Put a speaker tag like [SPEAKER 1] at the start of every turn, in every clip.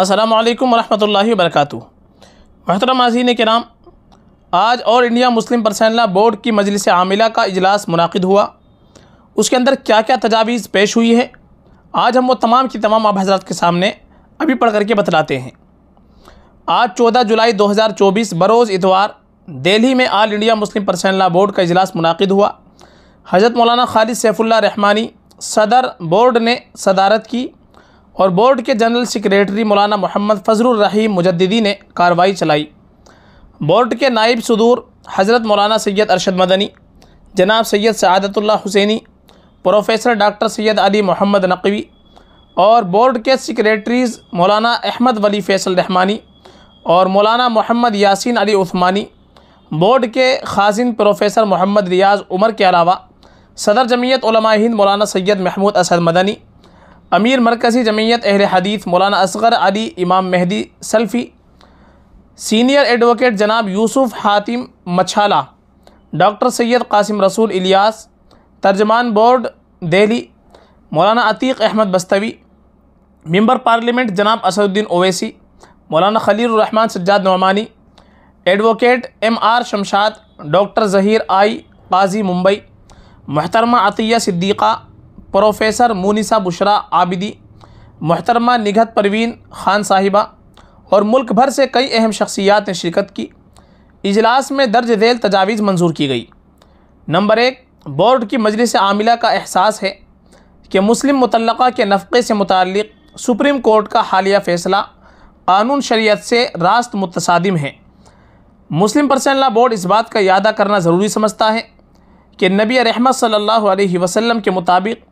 [SPEAKER 1] السلام علیکم ورحمۃ اللہ وبرکاتہ محترم مذین کرام آج اور انڈیا مسلم پرسنلا بورڈ کی مجلس عاملہ کا اجلاس منعقد ہوا اس کے اندر کیا کیا تجاویز پیش ہوئی ہے آج ہم وہ تمام کی تمام آپ حضرات کے سامنے ابھی پڑھ کر کے بتلاتے ہیں آج چودہ جولائی دو ہزار چوبیس بروز اتوار دہلی میں آل انڈیا مسلم پرسنلا بورڈ کا اجلاس منعقد ہوا حضرت مولانا خالد سیف اللہ رحمانی صدر بورڈ نے صدارت کی اور بورڈ کے جنرل سیکریٹری مولانا محمد فضل الرحیم مجددی نے کارروائی چلائی بورڈ کے نائب صدور حضرت مولانا سید ارشد مدنی جناب سید سعادت اللہ حسینی پروفیسر ڈاکٹر سید علی محمد نقوی اور بورڈ کے سیکریٹریز مولانا احمد ولی فیصل رحمانی اور مولانا محمد یاسین علی عثمانی بورڈ کے خازن پروفیسر محمد ریاض عمر کے علاوہ صدر جمعیت علماء ہند مولانا سید محمود اسد مدنی امیر مرکزی جمعیت اہل حدیث مولانا اصغر علی امام مہدی سلفی سینئر ایڈوکیٹ جناب یوسف حاتم مچھالہ ڈاکٹر سید قاسم رسول الیاس ترجمان board Delhi Maulana Atiq Ahmad Bastavi member parliament جناب Asad Uddin Owaisi Maulana Khalil Ur-Rahman Sajjad Nomani advocate M R Shamshad doctor Zaheer I Qazi Mumbai محترمہ عطیہ صدیقہ پروفیسر مونسا بشرا عابدی محترمہ نگہت پروین خان صاحبہ اور ملک بھر سے کئی اہم شخصیات نے شرکت کی اجلاس میں درج ذیل تجاویز منظور کی گئی نمبر ایک بورڈ کی مجلس عاملہ کا احساس ہے کہ مسلم متعلقہ کے نفقے سے متعلق سپریم کورٹ کا حالیہ فیصلہ قانون شریعت سے راست متصادم ہے مسلم لا بورڈ اس بات کا یادہ کرنا ضروری سمجھتا ہے کہ نبی رحمت صلی اللہ علیہ وسلم کے مطابق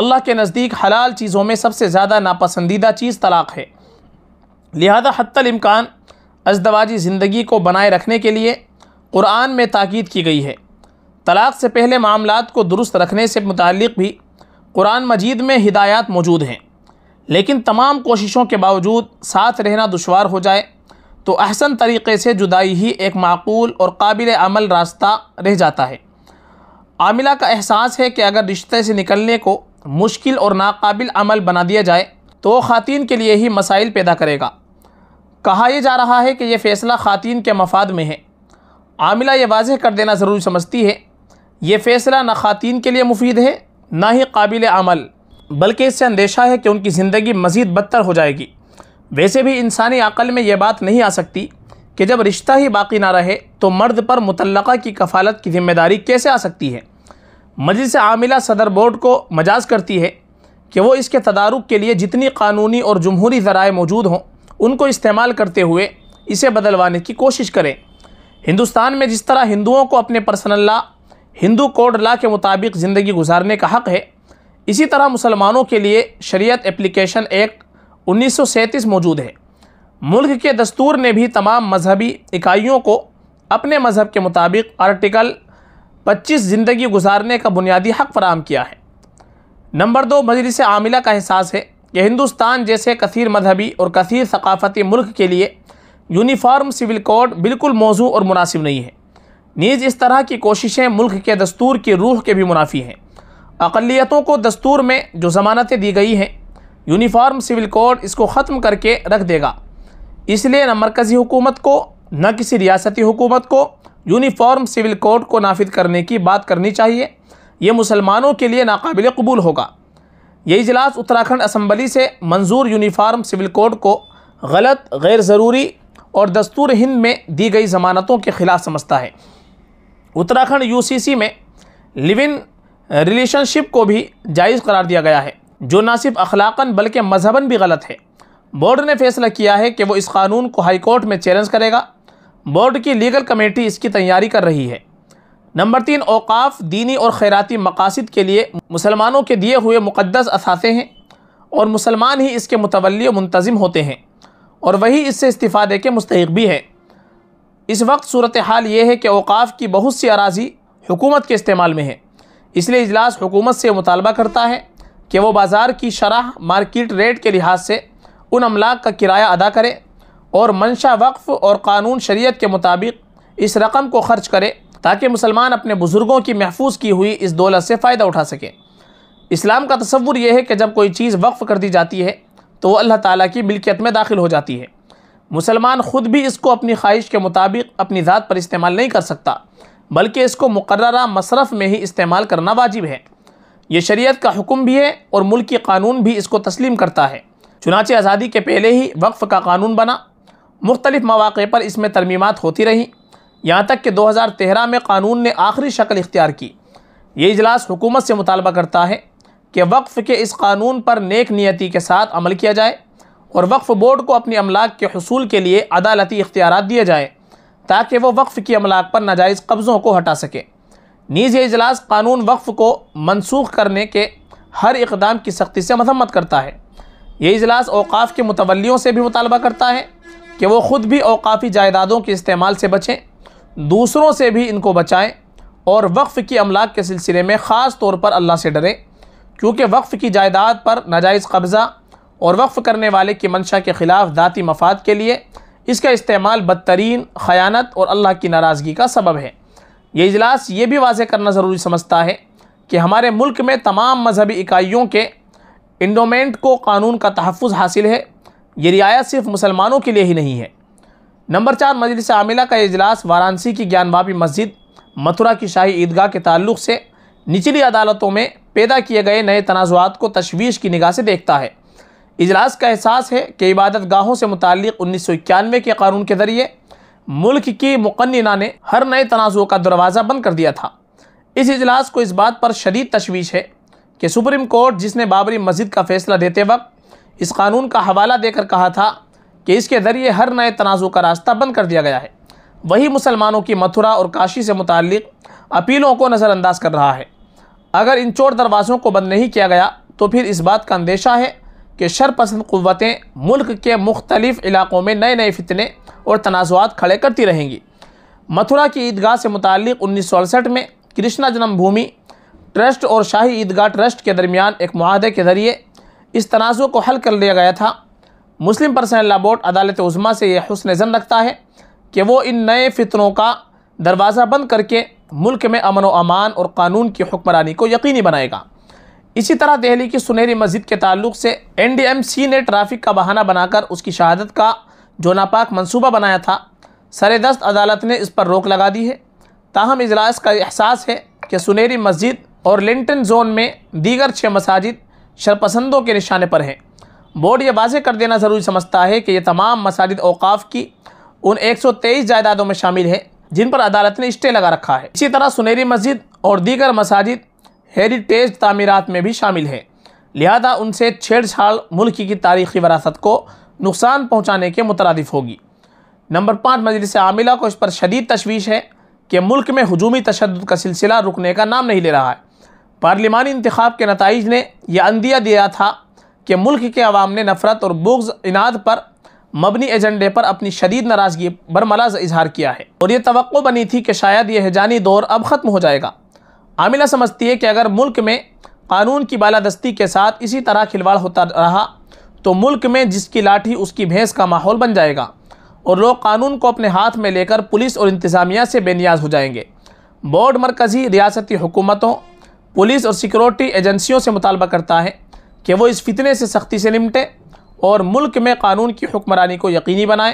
[SPEAKER 1] اللہ کے نزدیک حلال چیزوں میں سب سے زیادہ ناپسندیدہ چیز طلاق ہے لہذا حتی الامکان ازدواجی زندگی کو بنائے رکھنے کے لیے قرآن میں تاکید کی گئی ہے طلاق سے پہلے معاملات کو درست رکھنے سے متعلق بھی قرآن مجید میں ہدایات موجود ہیں لیکن تمام کوششوں کے باوجود ساتھ رہنا دشوار ہو جائے تو احسن طریقے سے جدائی ہی ایک معقول اور قابل عمل راستہ رہ جاتا ہے عاملہ کا احساس ہے کہ اگر رشتے سے نکلنے کو مشکل اور ناقابل عمل بنا دیا جائے تو وہ خواتین کے لیے ہی مسائل پیدا کرے گا کہا یہ جا رہا ہے کہ یہ فیصلہ خواتین کے مفاد میں ہے عاملہ یہ واضح کر دینا ضروری سمجھتی ہے یہ فیصلہ نہ خواتین کے لیے مفید ہے نہ ہی قابل عمل بلکہ اس سے اندیشہ ہے کہ ان کی زندگی مزید بدتر ہو جائے گی ویسے بھی انسانی عقل میں یہ بات نہیں آ سکتی کہ جب رشتہ ہی باقی نہ رہے تو مرد پر متعلقہ کی کفالت کی ذمہ داری کیسے آ سکتی ہے مجلس عاملہ صدر بورڈ کو مجاز کرتی ہے کہ وہ اس کے تدارک کے لیے جتنی قانونی اور جمہوری ذرائع موجود ہوں ان کو استعمال کرتے ہوئے اسے بدلوانے کی کوشش کریں ہندوستان میں جس طرح ہندوؤں کو اپنے پرسنل لا ہندو کوڈ لا کے مطابق زندگی گزارنے کا حق ہے اسی طرح مسلمانوں کے لیے شریعت اپلیکیشن ایکٹ انیس سو سینتیس موجود ہے ملک کے دستور نے بھی تمام مذہبی اکائیوں کو اپنے مذہب کے مطابق آرٹیکل پچیس زندگی گزارنے کا بنیادی حق فراہم کیا ہے نمبر دو مجلس عاملہ کا احساس ہے کہ ہندوستان جیسے کثیر مذہبی اور کثیر ثقافتی ملک کے لیے یونیفارم سول کوڈ بالکل موضوع اور مناسب نہیں ہے نیز اس طرح کی کوششیں ملک کے دستور کی روح کے بھی منافی ہیں اقلیتوں کو دستور میں جو ضمانتیں دی گئی ہیں یونیفارم سول کوڈ اس کو ختم کر کے رکھ دے گا اس لیے مرکزی حکومت کو نہ کسی ریاستی حکومت کو یونیفارم سول کوڈ کو نافذ کرنے کی بات کرنی چاہیے یہ مسلمانوں کے لیے ناقابل قبول ہوگا یہ اجلاس اتراکھنڈ اسمبلی سے منظور یونیفارم سول کوڈ کو غلط غیر ضروری اور دستور ہند میں دی گئی ضمانتوں کے خلاف سمجھتا ہے اتراکھنڈ یو سی سی میں لیون ریلیشن شپ کو بھی جائز قرار دیا گیا ہے جو نہ صرف اخلاقاً بلکہ مذہباً بھی غلط ہے بورڈ نے فیصلہ کیا ہے کہ وہ اس قانون کو ہائی کورٹ میں چیلنج کرے گا بورڈ کی لیگل کمیٹی اس کی تیاری کر رہی ہے نمبر تین اوقاف دینی اور خیراتی مقاصد کے لیے مسلمانوں کے دیے ہوئے مقدس اثاثے ہیں اور مسلمان ہی اس کے متولی و منتظم ہوتے ہیں اور وہی اس سے استفادے کے مستحق بھی ہیں اس وقت صورتحال یہ ہے کہ اوقاف کی بہت سی اراضی حکومت کے استعمال میں ہے اس لیے اجلاس حکومت سے مطالبہ کرتا ہے کہ وہ بازار کی شرح مارکیٹ ریٹ کے لحاظ سے ان املاک کا کرایہ ادا کرے اور منشا وقف اور قانون شریعت کے مطابق اس رقم کو خرچ کرے تاکہ مسلمان اپنے بزرگوں کی محفوظ کی ہوئی اس دولت سے فائدہ اٹھا سکیں اسلام کا تصور یہ ہے کہ جب کوئی چیز وقف کر دی جاتی ہے تو وہ اللہ تعالیٰ کی ملکیت میں داخل ہو جاتی ہے مسلمان خود بھی اس کو اپنی خواہش کے مطابق اپنی ذات پر استعمال نہیں کر سکتا بلکہ اس کو مقررہ مصرف میں ہی استعمال کرنا واجب ہے یہ شریعت کا حکم بھی ہے اور ملکی قانون بھی اس کو تسلیم کرتا ہے چنانچہ آزادی کے پہلے ہی وقف کا قانون بنا مختلف مواقع پر اس میں ترمیمات ہوتی رہیں یہاں تک کہ دو ہزار تیرہ میں قانون نے آخری شکل اختیار کی یہ اجلاس حکومت سے مطالبہ کرتا ہے کہ وقف کے اس قانون پر نیک نیتی کے ساتھ عمل کیا جائے اور وقف بورڈ کو اپنی املاک کے حصول کے لیے عدالتی اختیارات دیا جائیں تاکہ وہ وقف کی املاک پر ناجائز قبضوں کو ہٹا سکے نیز یہ اجلاس قانون وقف کو منسوخ کرنے کے ہر اقدام کی سختی سے مذمت کرتا ہے یہ اجلاس اوقاف کے متولیوں سے بھی مطالبہ کرتا ہے کہ وہ خود بھی اوقافی جائیدادوں کے استعمال سے بچیں دوسروں سے بھی ان کو بچائیں اور وقف کی املاک کے سلسلے میں خاص طور پر اللہ سے ڈریں کیونکہ وقف کی جائیداد پر ناجائز قبضہ اور وقف کرنے والے کی منشا کے خلاف ذاتی مفاد کے لیے اس کا استعمال بدترین خیانت اور اللہ کی ناراضگی کا سبب ہے یہ اجلاس یہ بھی واضح کرنا ضروری سمجھتا ہے کہ ہمارے ملک میں تمام مذہبی اکائیوں کے انڈومینٹ کو قانون کا تحفظ حاصل ہے یہ رعایت صرف مسلمانوں کے لیے ہی نہیں ہے نمبر چار مجلس عاملہ کا اجلاس وارانسی کی گیان بابی مسجد متھرا کی شاہی عیدگاہ کے تعلق سے نچلی عدالتوں میں پیدا کیے گئے نئے تنازعات کو تشویش کی نگاہ سے دیکھتا ہے اجلاس کا احساس ہے کہ عبادت گاہوں سے متعلق انیس سو اکیانوے کے قانون کے ذریعے ملک کی مقننہ نے ہر نئے تنازع کا دروازہ بند کر دیا تھا اس اجلاس کو اس بات پر شدید تشویش ہے کہ سپریم کورٹ جس نے بابری مسجد کا فیصلہ دیتے وقت اس قانون کا حوالہ دے کر کہا تھا کہ اس کے ذریعے ہر نئے تنازع کا راستہ بند کر دیا گیا ہے وہی مسلمانوں کی متھرا اور کاشی سے متعلق اپیلوں کو نظر انداز کر رہا ہے اگر ان چور دروازوں کو بند نہیں کیا گیا تو پھر اس بات کا اندیشہ ہے کہ شرپسند قوتیں ملک کے مختلف علاقوں میں نئے نئے فتنے اور تنازعات کھڑے کرتی رہیں گی متھرا کی عیدگاہ سے متعلق انیس سو اڑسٹھ میں کرشنا جنم بھومی ٹرسٹ اور شاہی عیدگاہ ٹرسٹ کے درمیان ایک معاہدے کے ذریعے اس تنازع کو حل کر لیا گیا تھا مسلم پرسنل لا بورڈ عدالت عظمہ سے یہ حسن زن رکھتا ہے کہ وہ ان نئے فتنوں کا دروازہ بند کر کے ملک میں امن و امان اور قانون کی حکمرانی کو یقینی بنائے گا اسی طرح دہلی کی سنہری مسجد کے تعلق سے این ڈی ایم سی نے ٹرافک کا بہانہ بنا کر اس کی شہادت کا جو ناپاک منصوبہ بنایا تھا سر دست عدالت نے اس پر روک لگا دی ہے تاہم اجلاس کا احساس ہے کہ سنہری مسجد اور لنٹن زون میں دیگر چھ مساجد شرپسندوں کے نشانے پر ہیں بورڈ یہ واضح کر دینا ضروری سمجھتا ہے کہ یہ تمام مساجد اوقاف کی ان ایک سو تیئیس جائیدادوں میں شامل ہیں جن پر عدالت نے اسٹے لگا رکھا ہے اسی طرح سنیری مسجد اور دیگر مساجد ہیریٹیج تعمیرات میں بھی شامل ہیں لہذا ان سے چھیڑ چھاڑ ملک کی تاریخی وراثت کو نقصان پہنچانے کے مترادف ہوگی نمبر پانچ مجلس عاملہ کو اس پر شدید تشویش ہے کہ ملک میں ہجومی تشدد کا سلسلہ رکنے کا نام نہیں لے رہا ہے پارلیمانی انتخاب کے نتائج نے یہ اندیہ دیا تھا کہ ملک کے عوام نے نفرت اور بغض اناد پر مبنی ایجنڈے پر اپنی شدید ناراضگی برملاز اظہار کیا ہے اور یہ توقع بنی تھی کہ شاید یہ ہجانی دور اب ختم ہو جائے گا عاملہ سمجھتی ہے کہ اگر ملک میں قانون کی بالادستی کے ساتھ اسی طرح کھلواڑ ہوتا رہا تو ملک میں جس کی لاٹھی اس کی بھینس کا ماحول بن جائے گا اور لوگ قانون کو اپنے ہاتھ میں لے کر پولیس اور انتظامیہ سے بے نیاز ہو جائیں گے بورڈ مرکزی ریاستی حکومتوں پولیس اور سیکورٹی ایجنسیوں سے مطالبہ کرتا ہے کہ وہ اس فتنے سے سختی سے نمٹے اور ملک میں قانون کی حکمرانی کو یقینی بنائیں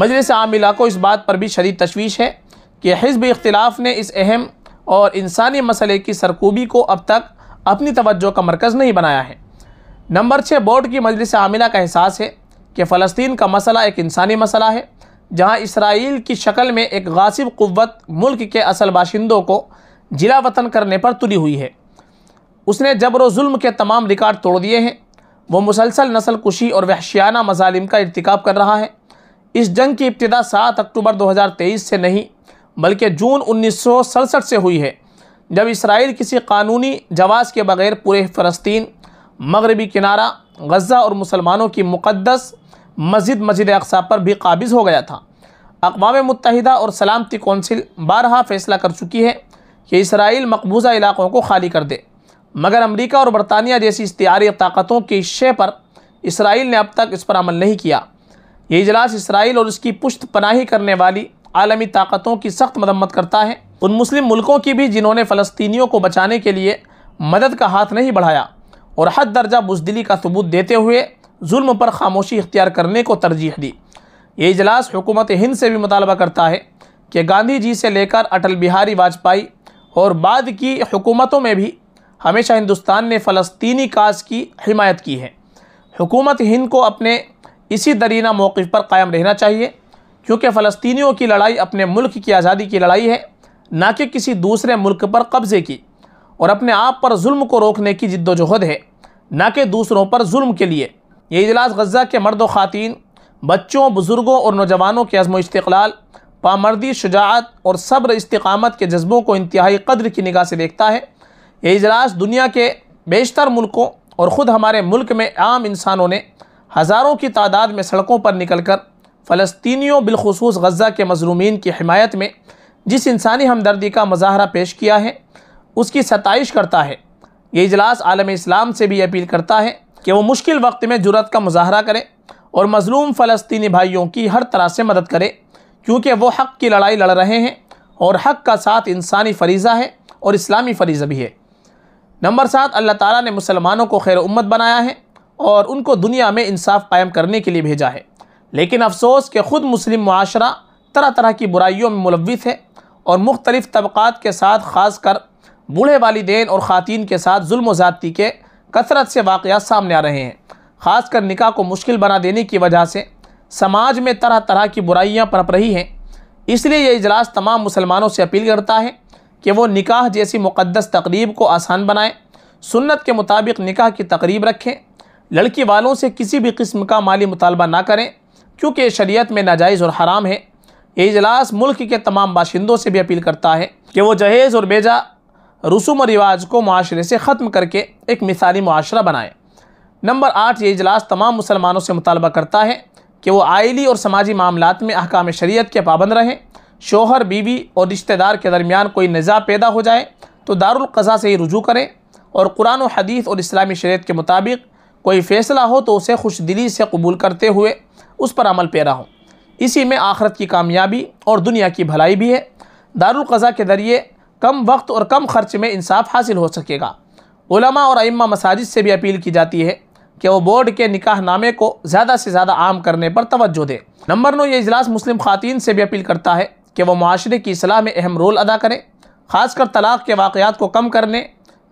[SPEAKER 1] مجلس عاملہ کو اس بات پر بھی شدید تشویش ہے کہ حزب اختلاف نے اس اہم اور انسانی مسئلے کی سرکوبی کو اب تک اپنی توجہ کا مرکز نہیں بنایا ہے نمبر چھ بورڈ کی مجلس عاملہ کا احساس ہے کہ فلسطین کا مسئلہ ایک انسانی مسئلہ ہے جہاں اسرائیل کی شکل میں ایک غاصب قوت ملک کے اصل باشندوں کو جلا وطن کرنے پر تلی ہوئی ہے اس نے جبر و ظلم کے تمام ریکارڈ توڑ دیے ہیں وہ مسلسل نسل کشی اور وحشیانہ مظالم کا ارتکاب کر رہا ہے اس جنگ کی ابتدا سات اکتوبر دو ہزار تیئیس سے نہیں بلکہ جون انیس سو سڑسٹھ سے ہوئی ہے جب اسرائیل کسی قانونی جواز کے بغیر پورے فلسطین مغربی کنارہ غزہ اور مسلمانوں کی مقدس مسجد مسجد اقصا پر بھی قابض ہو گیا تھا اقوام متحدہ اور سلامتی کونسل بارہا فیصلہ کر چکی ہے کہ اسرائیل مقبوضہ علاقوں کو خالی کر دے مگر امریکہ اور برطانیہ جیسی استعاری طاقتوں کے شے پر اسرائیل نے اب تک اس پر عمل نہیں کیا یہ اجلاس اسرائیل اور اس کی پشت پناہی کرنے والی عالمی طاقتوں کی سخت مذمت کرتا ہے ان مسلم ملکوں کی بھی جنہوں نے فلسطینیوں کو بچانے کے لیے مدد کا ہاتھ نہیں بڑھایا اور حد درجہ بزدلی کا ثبوت دیتے ہوئے ظلم پر خاموشی اختیار کرنے کو ترجیح دی یہ اجلاس حکومت ہند سے بھی مطالبہ کرتا ہے کہ گاندھی جی سے لے کر اٹل بہاری واجپائی اور بعد کی حکومتوں میں بھی ہمیشہ ہندوستان نے فلسطینی کاز کی حمایت کی ہے حکومت ہند کو اپنے اسی درینہ موقف پر قائم رہنا چاہیے کیونکہ فلسطینیوں کی لڑائی اپنے ملک کی آزادی کی لڑائی ہے نہ کہ کسی دوسرے ملک پر قبضے کی اور اپنے آپ پر ظلم کو روکنے کی جد و جہد ہے نہ کہ دوسروں پر ظلم کے لیے یہ اجلاس غزہ کے مرد و خواتین بچوں بزرگوں اور نوجوانوں کے عزم و استقلال پامردی شجاعت اور صبر استقامت کے جذبوں کو انتہائی قدر کی نگاہ سے دیکھتا ہے یہ اجلاس دنیا کے بیشتر ملکوں اور خود ہمارے ملک میں عام انسانوں نے ہزاروں کی تعداد میں سڑکوں پر نکل کر فلسطینیوں بالخصوص غزہ کے مظلومین کی حمایت میں جس انسانی ہمدردی کا مظاہرہ پیش کیا ہے اس کی ستائش کرتا ہے یہ اجلاس عالم اسلام سے بھی اپیل کرتا ہے کہ وہ مشکل وقت میں جرت کا مظاہرہ کرے اور مظلوم فلسطینی بھائیوں کی ہر طرح سے مدد کرے کیونکہ وہ حق کی لڑائی لڑ رہے ہیں اور حق کا ساتھ انسانی فریضہ ہے اور اسلامی فریضہ بھی ہے نمبر سات اللہ تعالیٰ نے مسلمانوں کو خیر امت بنایا ہے اور ان کو دنیا میں انصاف قائم کرنے کے لیے بھیجا ہے لیکن افسوس کہ خود مسلم معاشرہ طرح طرح کی برائیوں میں ملوث ہے اور مختلف طبقات کے ساتھ خاص کر بوڑھے والدین اور خواتین کے ساتھ ظلم و ذاتی کے کثرت سے واقعات سامنے آ رہے ہیں خاص کر نکاح کو مشکل بنا دینے کی وجہ سے سماج میں طرح طرح کی برائیاں پرپ رہی ہیں اس لیے یہ اجلاس تمام مسلمانوں سے اپیل کرتا ہے کہ وہ نکاح جیسی مقدس تقریب کو آسان بنائیں سنت کے مطابق نکاح کی تقریب رکھیں لڑکی والوں سے کسی بھی قسم کا مالی مطالبہ نہ کریں کیونکہ شریعت میں ناجائز اور حرام ہے یہ اجلاس ملک کے تمام باشندوں سے بھی اپیل کرتا ہے کہ وہ جہیز اور بیجا رسوم و رواج کو معاشرے سے ختم کر کے ایک مثالی معاشرہ بنائیں نمبر آٹھ یہ اجلاس تمام مسلمانوں سے مطالبہ کرتا ہے کہ وہ آئلی اور سماجی معاملات میں احکام شریعت کے پابند رہیں شوہر بیوی اور رشتہ دار کے درمیان کوئی نزا پیدا ہو جائے تو دارالقضا سے ہی رجوع کریں اور قرآن و حدیث اور اسلامی شریعت کے مطابق کوئی فیصلہ ہو تو اسے خوش دلی سے قبول کرتے ہوئے اس پر عمل پیرا ہوں اسی میں آخرت کی کامیابی اور دنیا کی بھلائی بھی ہے دارالقضا کے ذریعے کم وقت اور کم خرچ میں انصاف حاصل ہو سکے گا علماء اور ائمہ مساجد سے بھی اپیل کی جاتی ہے کہ وہ بورڈ کے نکاح نامے کو زیادہ سے زیادہ عام کرنے پر توجہ دے نمبر نو یہ اجلاس مسلم خواتین سے بھی اپیل کرتا ہے کہ وہ معاشرے کی اصلاح میں اہم رول ادا کریں خاص کر طلاق کے واقعات کو کم کرنے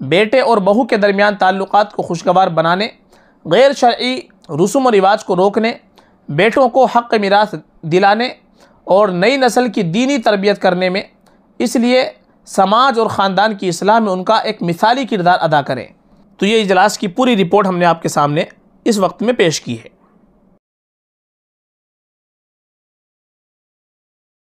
[SPEAKER 1] بیٹے اور بہو کے درمیان تعلقات کو خوشگوار بنانے غیر شرعی رسوم و رواج کو روکنے بیٹوں کو حق میراث دلانے اور نئی نسل کی دینی تربیت کرنے میں اس لیے سماج اور خاندان کی اصلاح میں ان کا ایک مثالی کردار ادا کریں تو یہ اجلاس کی پوری رپورٹ ہم نے آپ کے سامنے اس وقت میں پیش کی ہے